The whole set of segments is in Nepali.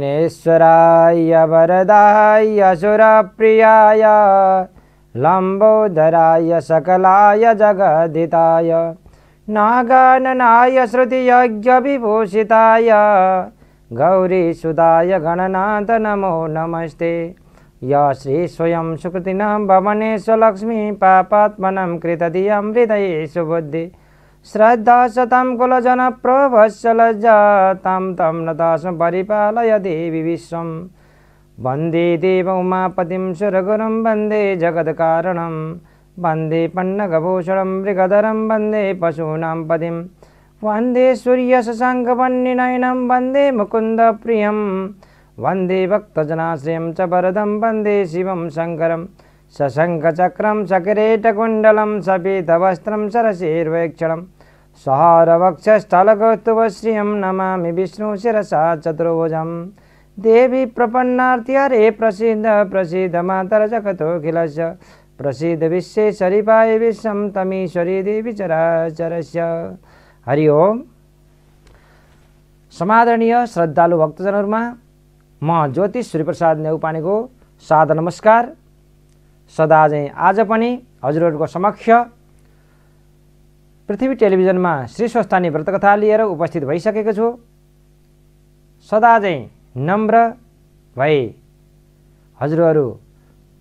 नेश्वराय वरदाय सुरप्रियाय लम्बोदराय सकलाय जगदिताय नागाननाय श्रुतियज्ञविभूषिताय गौरीसुताय गणनाथ नमो नमस्ते य श्री स्वयं सुकृतिनां भवनेश्वलक्ष्मी पापात्मनं कृतदियं हृदये सुबुद्धि श्रद्धाशतं कुलजनप्रभश्चलजातां तं नताशं परिपालय देवि विश्वं वन्दे देव उमापतिं सुरगुरुं वन्दे जगत्कारणं वन्दे पन्नगभूषणं मृगधरं वन्दे पशूनां पतिं वन्दे सूर्यशशाङ्कवन्निनयनं वन्दे मुकुन्दप्रियं वन्दे भक्तजनाश्रियं च वरदं वन्दे शिवं शङ्करं सशङ्खचक्रं सकिरीटकुण्डलं सपीतवस्त्रं सरशीर्वेक्षणम् सहारवक्षस्थलकौस्तुभश्रियं नमामि विष्णुशिरसा चतुर्भुजं देवी प्रपन्नार्त्य प्रसिद्ध प्रसिद्ध मातरजगतोऽखिलस्य प्रसिद्ध विश्वेश्वरिपाय विश्वं तमीश्वरी देवी चराचरस्य हरि ओम समादरणीय श्रद्धालु भक्तजनहरूमा म ज्योतिष सूर्यप्रसाद नेउपानेको सादा नमस्कार सदा चाहिँ आज पनि हजुरहरूको समक्ष पृथ्वी टेलिभिजनमा श्री स्वस्थानी व्रतकथा लिएर उपस्थित भइसकेको छु सदा चाहिँ नम्र भए हजुरहरू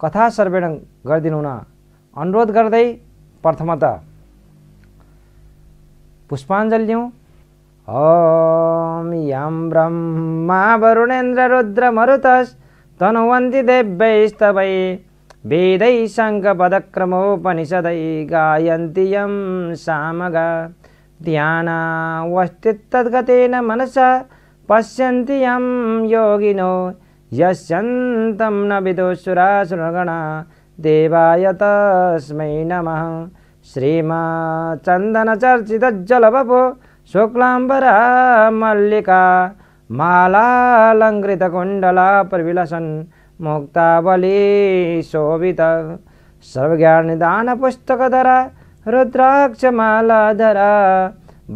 कथा सर्वेक्षण गरिदिनुहुन अनुरोध गर्दै प्रथमत पुष्पाञ्जली दिउँ ओम यम ब्रह्मा वरुणेन्द्र रुद्रमरुतस् तनुवन्ति देव्यैस्तवै భేదై శంఖపదక్రమోపనిషదై గాయంతి యం సామగా ధ్యానావస్థితద్గతేన మనస పశ్యంతి యం యోగినో యశ్యంతం న విదోసురాసురగణ దేవాయ తస్మై నమ శ్రీమాచందనచర్చితజ్జలవపో శుక్లాంబరా మల్లికా మాలాలంకృతకుండలా ప్రవిలసన్ मोक्ताबल शोनिदानपुस्तकधरा रुद्राक्षमालाधरा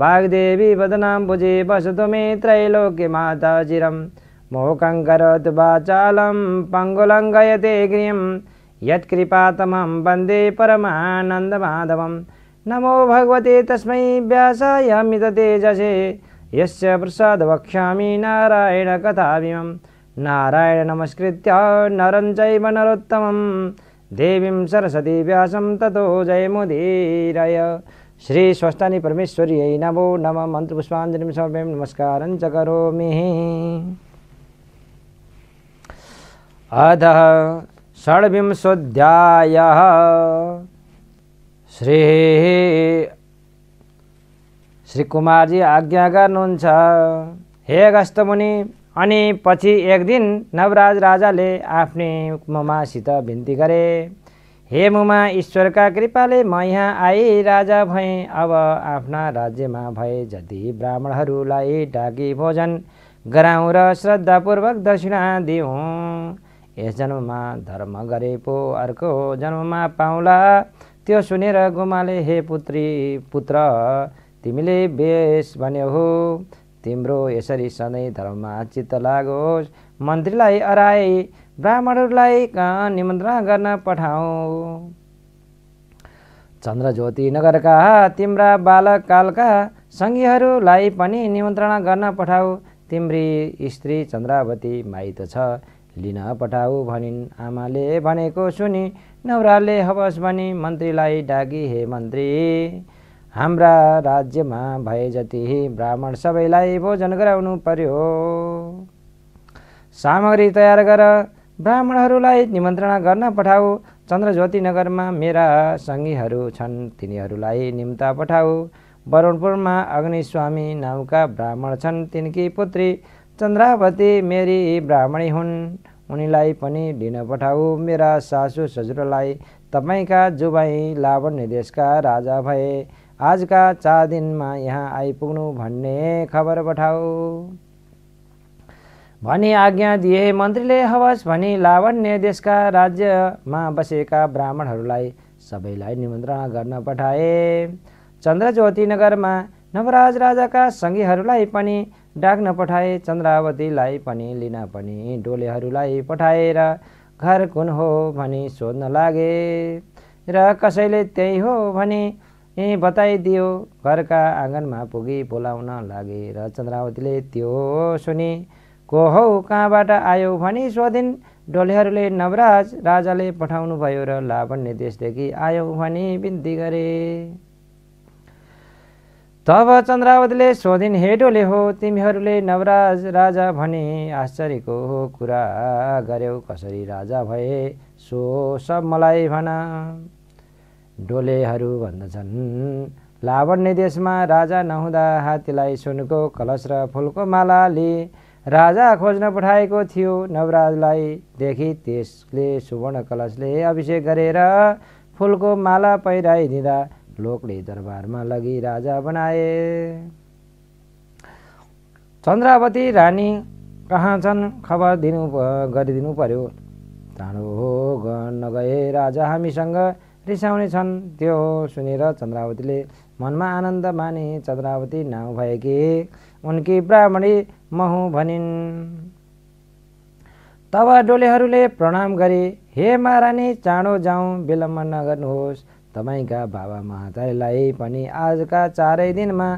वाग्देवी बदना बुझे पशत मेत्रैल्य मातािरम मोकङ गराचाल पंगुलंगयते गृह यत्कृपातमं वन्दे परमानन्दमाधवं नमो भगवत्यास तस्मै मि तेजसे यस्य प्रसाद भक्ष्यामण नारायण नमस्कृत्य नरं चैव नरोत्तमं देवीं सरस्वती व्यासं ततो जयमुदीरय श्री स्वस्तानी परमेश्वर्यै नमो नम मन्त्रपुष्पाञ्जलिं समर्पयं नमस्कारं च करोमि अध षड्विंशोऽध्यायः श्री श्रीकुमारजी आज्ञा गर्नुहुन्छ हे गस्तमुनि अनि पछि एक दिन नवराज राजाले आफ्नै मुमासित भिन्ती गरे हे मुमा ईश्वरका कृपाले म यहाँ आए राजा भएँ अब आफ्ना राज्यमा भए जति ब्राह्मणहरूलाई डाकी भोजन गराउँ र श्रद्धापूर्वक दक्षिणा दिउँ यस जन्ममा धर्म गरे पो अर्को जन्ममा पाउला त्यो सुनेर गुमाले हे पुत्री पुत्र तिमीले बेस भन्यो हो तिम्रो यसरी सधैँ धर्ममा चित्त लागोस् मन्त्रीलाई अराए ब्राह्मणहरूलाई कहाँ निमन्त्रणा गर्न पठाऊ चन्द्रज्योति नगरका तिम्रा बालक कालका सङ्घीहरूलाई पनि निमन्त्रणा गर्न पठाऊ तिम्री स्त्री चन्द्रावती माइत छ लिन पठाऊ भनिन् आमाले भनेको सुनि नवराले हवस् भनी मन्त्रीलाई डागी हे मन्त्री हाम्रा राज्यमा भए जति ब्राह्मण सबैलाई भोजन गराउनु पर्यो सामग्री तयार गर ब्राह्मणहरूलाई निमन्त्रणा गर्न पठाऊ चन्द्रज्योति नगरमा मेरा सङ्घीहरू छन् तिनीहरूलाई निम्ता पठाऊ वरुणपुरमा अग्निस्वामी नाउँका ब्राह्मण छन् तिनकी पुत्री चन्द्रावती मेरी ब्राह्मणी हुन् उनीलाई पनि लिन पठाऊ मेरा सासु ससुरालाई तपाईँका जुबाई लावण्य देशका राजा भए आजका चार दिनमा यहाँ आइपुग्नु भन्ने खबर पठाऊ भनी आज्ञा दिए मन्त्रीले हवस् भनी लावण्य देशका राज्यमा बसेका ब्राह्मणहरूलाई सबैलाई निमन्त्रणा गर्न पठाए चन्द्रज्योति नगरमा नवराज राजाका सङ्घीहरूलाई पनि डाक्न पठाए चन्द्रावतीलाई पनि लिन पनि डोलेहरूलाई पठाएर घर कुन हो भनी सोध्न लागे र कसैले त्यही हो भने यहीँ बताइदियो घरका आँगनमा पुगी बोलाउन लागे र चन्द्रावतीले त्यो सुने को हौ कहाँबाट आयो भनी सोधिन् डोलेहरूले नवराज राजाले भयो र लावण्य देशदेखि आयो भनी बिन्ती गरे तब चन्द्रावतीले सोधिन् हे डोले हो तिमीहरूले नवराज राजा भने आश्चर्यको कुरा गर्यौ कसरी राजा भए सो सब मलाई भन डोलेहरू भन्दछन् लावण्य देशमा राजा नहुँदा हात्तीलाई सुनको कलश र फुलको मालाले राजा खोज्न पठाएको थियो नवराजलाई देखि त्यसले सुवर्ण कलशले अभिषेक गरेर फुलको माला पहिराइदिँदा लोकले दरबारमा लगी राजा बनाए चन्द्रावती रानी कहाँ छन् खबर दिनु गरिदिनु पर्यो चाँडो हो गए राजा हामीसँग रिसाउने छन् त्यो हो सुनेर चन्द्रावतीले मनमा आनन्द माने चन्द्रावती नाउँ भएकी उनकी ब्राह्मणी महु भनिन् तब डोलेहरूले प्रणाम गरे हे महारानी चाँडो जाउँ विलम्ब नगर्नुहोस् तपाईँका बाबा महाताईलाई पनि आजका चारै दिनमा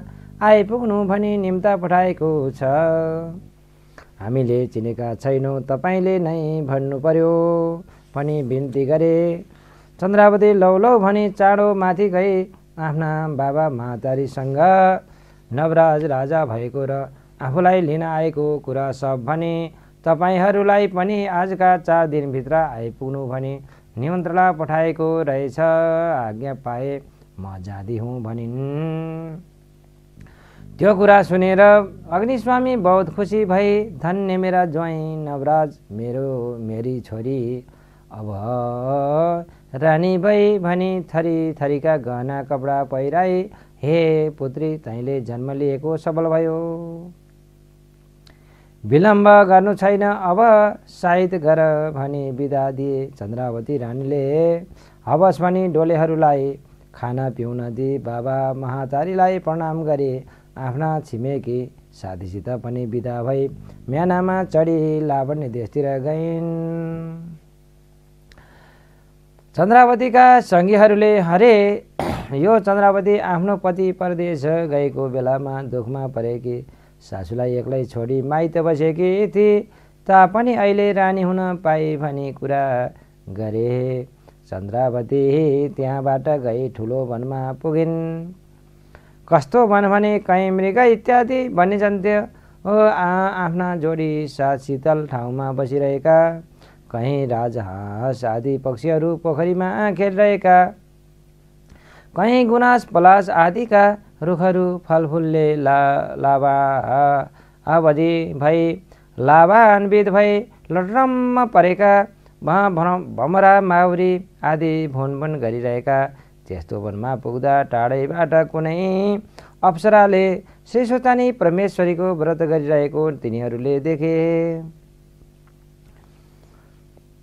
आइपुग्नु भनी निम्ता पठाएको छ हामीले चिनेका छैनौँ तपाईँले नै भन्नु पर्यो पनि बिन्ती गरे चन्द्रावती लौ लौ भनी चाँडो माथि गई आफ्ना बाबा महातारीसँग नवराज राजा भएको र आफूलाई लिन आएको कुरा सब भने तपाईँहरूलाई पनि आजका चार दिनभित्र आइपुग्नु भने निमन्त्रणा पठाएको रहेछ आज्ञा पाए म जाँदी हुँ भनिन् त्यो कुरा सुनेर अग्निस्वामी बहुत खुसी भए धन्य मेरा ज्वाइँ नवराज मेरो मेरी छोरी अब रानी भई भनी थरी थरीका गहना कपडा पहिराई हे पुत्री तैँले जन्म लिएको सबल भयो विलम्ब गर्नु छैन अब साइत गर भनी बिदा दिए चन्द्रावती रानीले हवस् भनी डोलेहरूलाई खाना पिउन दिए बाबा महातारीलाई प्रणाम गरे आफ्ना छिमेकी साथीसित पनि बिदा भई म्यानामा चढी लावण्य देशतिर गइन् चन्द्रावतीका सङ्घीहरूले हरे यो चन्द्रावती आफ्नो पति परदेश गएको बेलामा दुखमा परेकी सासूलाई एक्लै छोडी माइत बसेकी थिए तापनि अहिले रानी हुन पाए भनी कुरा गरे चन्द्रावती त्यहाँबाट गई ठुलो वनमा पुगिन् कस्तो वन भने कहीँ मृग इत्यादि भनिजन्थ्यो हो आफ्ना जोडी साथ शीतल ठाउँमा बसिरहेका कहीँ राजहाँस आदि पक्षीहरू पोखरीमा खेलिरहेका कहीँ गुनास पलास आदिका रुखहरू फलफुलले ला लाभा अवधि भई लाभान्वित भई लटरम्म परेका भमरा माउरी आदि भुनभुन गरिरहेका त्यस्तो वनमा पुग्दा टाढैबाट कुनै अप्सराले श्री परमेश्वरीको व्रत गरिरहेको तिनीहरूले देखे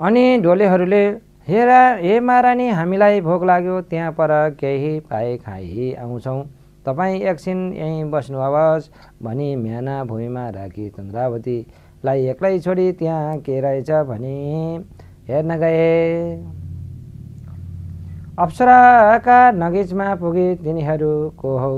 अनि ढोलेहरूले हेरा हे महारानी हामीलाई भोक लाग्यो त्यहाँ पर केही पाए खाइ आउँछौँ तपाईँ एकछिन यहीँ बस्नुहोस् भनी म्याना भूमिमा राखी चन्द्रावतीलाई एक्लै छोडी त्यहाँ के रहेछ भने हेर्न गए अप्सराका नगिचमा पुगे तिनीहरू को हौ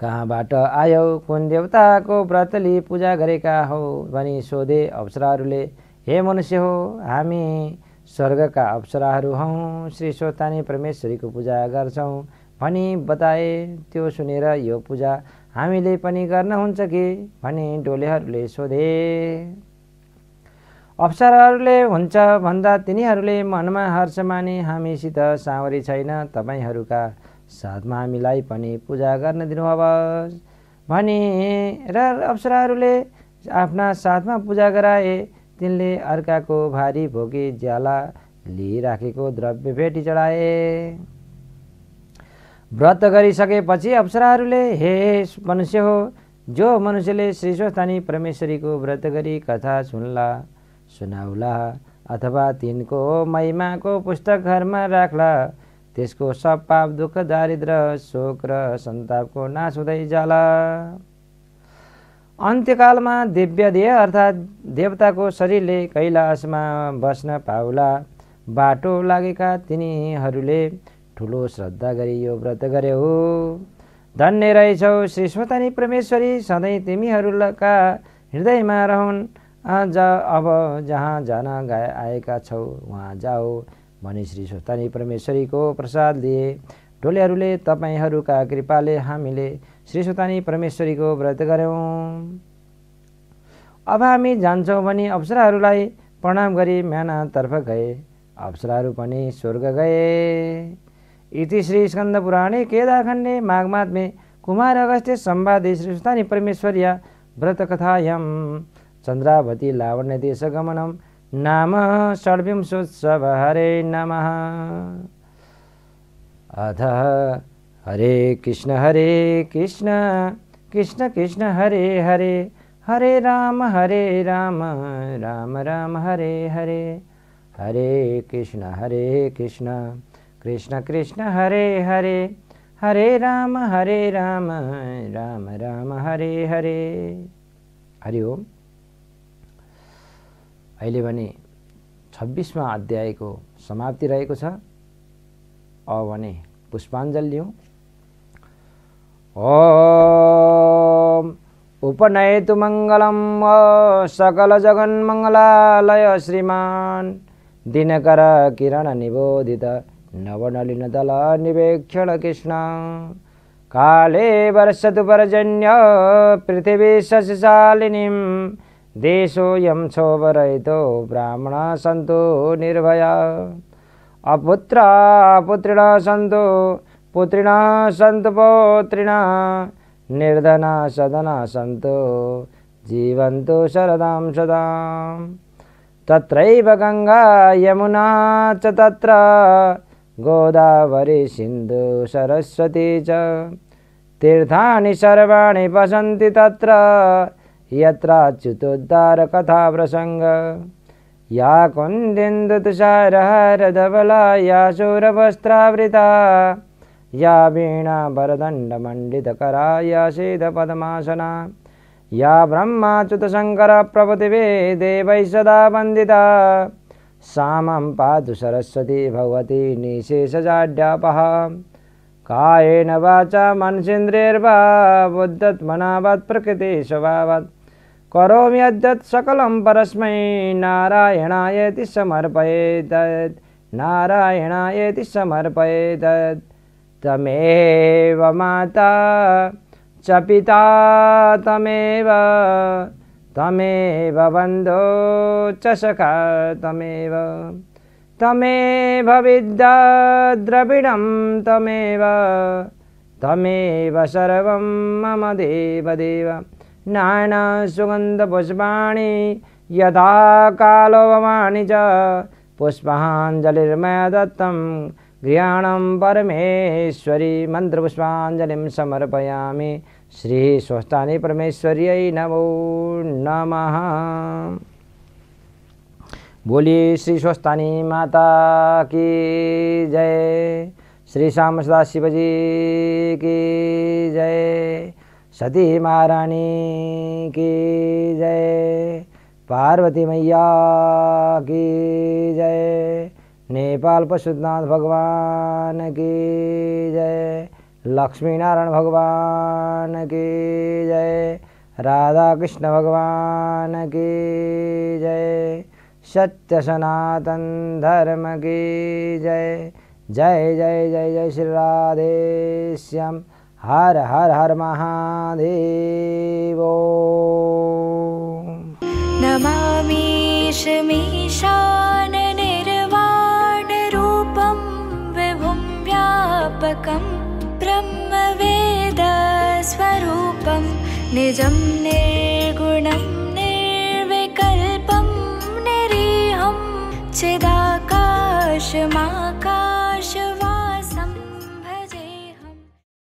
कहाँबाट आयौ कुन देवताको व्रतली पूजा गरेका हौ भनी सोधे अप्सराहरूले हे मनुष्य हो हामी स्वर्गका अप्सराहरू हौँ श्री स्वतानी परमेश्वरीको पूजा गर्छौँ भनी बताए त्यो सुनेर यो पूजा हामीले पनि गर्न हुन्छ कि भनी डोलेहरूले सोधे अप्सराहरूले हुन्छ भन्दा तिनीहरूले मनमा हर्ष माने हामीसित साँवरी छैन तपाईँहरूका साथमा हामीलाई पनि पूजा गर्न दिनुहोस् भने र अप्सराहरूले आफ्ना साथमा पूजा गराए तिनले अर्काको भारी भोगी ज्याला लिइराखेको द्रव्य भेटी चढाए व्रत गरिसकेपछि अप्सराहरूले हे मनुष्य हो जो मनुष्यले श्री स्वस्थानी परमेश्वरीको व्रत गरी कथा सुन्ला सुनाउला अथवा तिनको महिमाको पुस्तक घरमा राख्ला त्यसको सब पाप दुःख दारिद्र शोक र सन्तापको नाश हुँदै जाला अन्त्यकालमा दिव्यदेह अर्थात् देवताको शरीरले कैलाशमा बस्न पाउला बाटो लागेका तिनीहरूले ठुलो श्रद्धा गरी यो व्रत गरे हो धन्य रहेछौ श्री स्वतानी परमेश्वरी सधैँ तिमीहरूका हृदयमा रहन् आज अब जहाँ जान गए आएका छौ उहाँ जाऊ भने श्री स्वतानी परमेश्वरीको प्रसाद लिए टोलीहरूले तपाईँहरूका कृपाले हामीले श्री सुतानी परमेश्वरीको व्रत गऱ्यौँ अब हामी जान्छौँ भने अप्सराहरूलाई प्रणाम गरी म्यानातर्फ गए अप्सराहरू पनि स्वर्ग गए इति श्री स्कन्द पुराणे केदाखण्डे माघमात्मे कुमार अगस्त्य सम्वादे श्री सुतानी परमेश्वर्या व्रतकथायां चन्द्रावती लावण्यदेशगमनं नाम षड्विंशोत्सव हरे नमः अध हरे कृष्ण हरे कृष्ण कृष्ण कृष्ण हरे हरे हरे राम हरे राम राम राम हरे हरे हरे कृष्ण हरे कृष्ण कृष्ण कृष्ण हरे हरे हरे राम हरे राम राम राम हरे हरे हरि ओम अहिले भने छब्बिसमा अध्यायको समाप्ति रहेको छ भने पुष्पाञ्जल लिउँ ॐ उपनयतु सकल सकलजगन्मङ्गलालय श्रीमान् दिनकर निवेक्षण कृष्ण काले वर्षतु पर्जन्य पृथ्वी देशो देशोऽयं शोभरहितो ब्राह्मणाः सन्तु निर्भया पुत्रिणा सन्तु पुत्रिणा सन्तु पौत्रिणा निर्धना सदना सन्तु जीवन्तु शरदां सदां तत्रैव गङ्गा यमुना च तत्र गोदावरी सिन्धु सरस्वती च तीर्थानि सर्वाणि पशन्ति तत्र यत्राच्युतोद्धारकथाप्रसङ्ग या कुन्देन्दुतुषारहारधबला या शूरवस्त्रावृता या वीणा वरदण्डमण्डितकरा या शीतपदमासना या ब्रह्माच्युतशङ्करप्रभृतिवे देवैः सदा वन्दिता सामं पातु सरस्वती भगवती निशेषजाड्यापः कायेन वा मनसिन्द्रेर्वा बुद्धत्मनावत् करोमि यद्यत् सकलं परस्मै नारायणायति समर्पयेत् नारायणायति तमेव माता च पिता तमेव तमेव बन्धो च सखा तमेव द्रविणं तमेव तमेव सर्वं मम देवदेव पुष्पाणी यदा कालोभवानि च पुष्पाञ्जलिर्मय दत्तं गृहाण परमेश्वरी मन्त्रपुष्पाञ्जलिं समर्पयामि श्री स्वस्थानि परमेश्वरी नमो नमः बोलिए श्री स्वस्थानी माता की जय श्री श्याम सदा शिवजी की जय सती महारानी की जय पार्वती मैया की जय नेपाल पशुनाथ भगवान की जय लक्ष्मी नारायण भगवान की जय राधा कृष्ण भगवान की जय सत्य सनातन धर्म की जय जय जय जय जय श्री राधेश्याम हर हर हर महादेवो नमामिशमीशाननिर्वाणरूपं विभुं व्यापकं ब्रह्मवेदस्वरूपं निजं निर्गुणं निर्विकल्पं नरिहं चिदाकाशमा